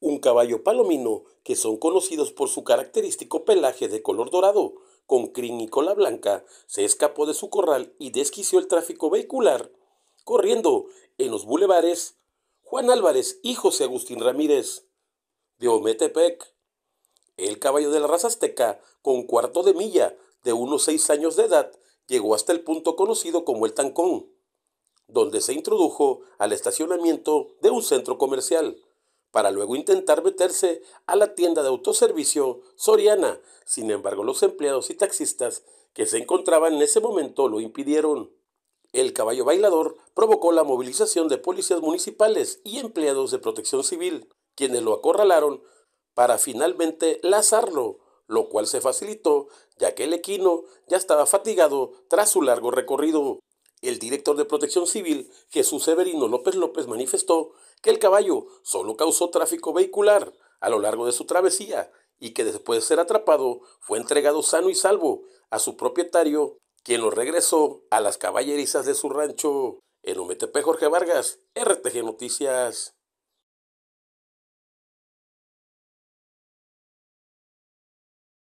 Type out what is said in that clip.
un caballo palomino que son conocidos por su característico pelaje de color dorado, con crin y cola blanca, se escapó de su corral y desquició el tráfico vehicular, corriendo en los bulevares Juan Álvarez y José Agustín Ramírez de Ometepec. El caballo de la raza azteca, con cuarto de milla, de unos seis años de edad, llegó hasta el punto conocido como el Tancón, donde se introdujo al estacionamiento de un centro comercial para luego intentar meterse a la tienda de autoservicio Soriana. Sin embargo, los empleados y taxistas que se encontraban en ese momento lo impidieron. El caballo bailador provocó la movilización de policías municipales y empleados de protección civil, quienes lo acorralaron para finalmente lazarlo, lo cual se facilitó ya que el equino ya estaba fatigado tras su largo recorrido. El director de Protección Civil, Jesús Severino López López, manifestó que el caballo solo causó tráfico vehicular a lo largo de su travesía y que después de ser atrapado fue entregado sano y salvo a su propietario, quien lo regresó a las caballerizas de su rancho. En Ometepe, Jorge Vargas, RTG Noticias.